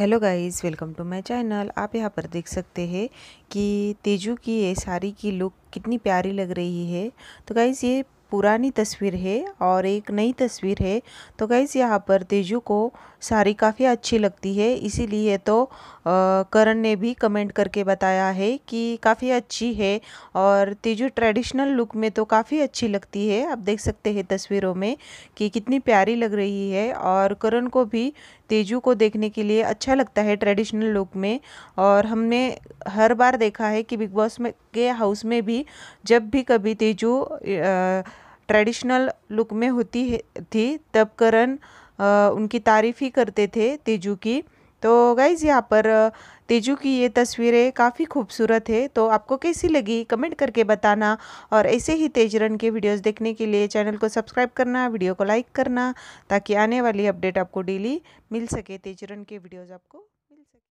hello guys welcome to my channel आप यहाँ पर देख सकते हैं कि तेजू की ये साड़ी की लुक कितनी प्यारी लग रही है तो गाइस ये पुरानी तस्वीर है और एक नई तस्वीर है तो गैस यहाँ पर तेजू को साड़ी काफ़ी अच्छी लगती है इसीलिए तो करण ने भी कमेंट करके बताया है कि काफ़ी अच्छी है और तेजू ट्रेडिशनल लुक में तो काफ़ी अच्छी लगती है आप देख सकते हैं तस्वीरों में कि कितनी प्यारी लग रही है और करण को भी तेजू को देखने के लिए अच्छा लगता है ट्रेडिशनल लुक में और हमने हर बार देखा है कि बिग बॉस में के हाउस में भी जब भी कभी तेजू ट्रेडिशनल लुक में होती है थी तब करण उनकी तारीफ़ ही करते थे तेजू की तो गाइज़ यहाँ पर तेजू की ये तस्वीरें काफ़ी खूबसूरत है तो आपको कैसी लगी कमेंट करके बताना और ऐसे ही तेजरन के वीडियोस देखने के लिए चैनल को सब्सक्राइब करना वीडियो को लाइक करना ताकि आने वाली अपडेट आपको डेली मिल सके तेजरन के वीडियोस आपको